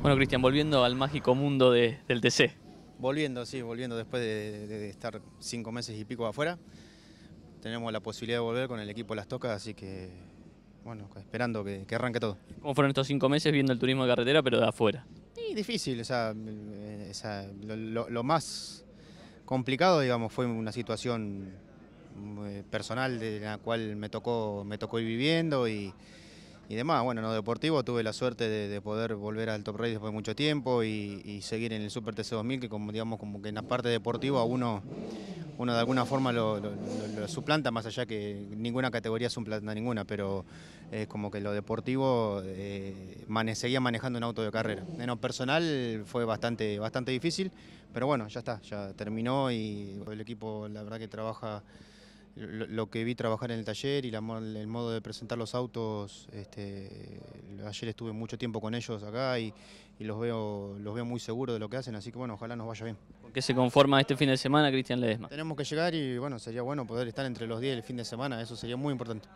Bueno, Cristian, volviendo al mágico mundo del TC. Volviendo, sí, volviendo después de, estar cinco meses y pico afuera. Tenemos la posibilidad de volver con el equipo Las Tocas, así que, bueno, esperando que, arranque todo. ¿Cómo fueron estos cinco meses viendo el turismo de carretera, pero de afuera? Sí, difícil, o sea, lo, más complicado, digamos, fue una situación eh, personal de la cual me tocó, me tocó ir viviendo y y demás. Bueno, lo deportivo, tuve la suerte de, poder volver al Top Race después de mucho tiempo y, seguir en el Super TC2000, que como digamos como que en la parte deportiva uno, uno de alguna forma lo, suplanta, más allá que ninguna categoría suplanta ninguna, pero es como que lo deportivo eh, seguía manejando un auto de carrera. En lo personal fue bastante, bastante difícil, pero bueno, ya está, ya terminó y el equipo la verdad que trabaja lo, que vi trabajar en el taller y el modo de presentar los autos, este, ayer estuve mucho tiempo con ellos acá y, los veo los veo muy seguros de lo que hacen, así que bueno, ojalá nos vaya bien. ¿Por qué se conforma este fin de semana, Cristian Ledesma? Tenemos que llegar y bueno, sería bueno poder estar entre los 10 el fin de semana, eso sería muy importante.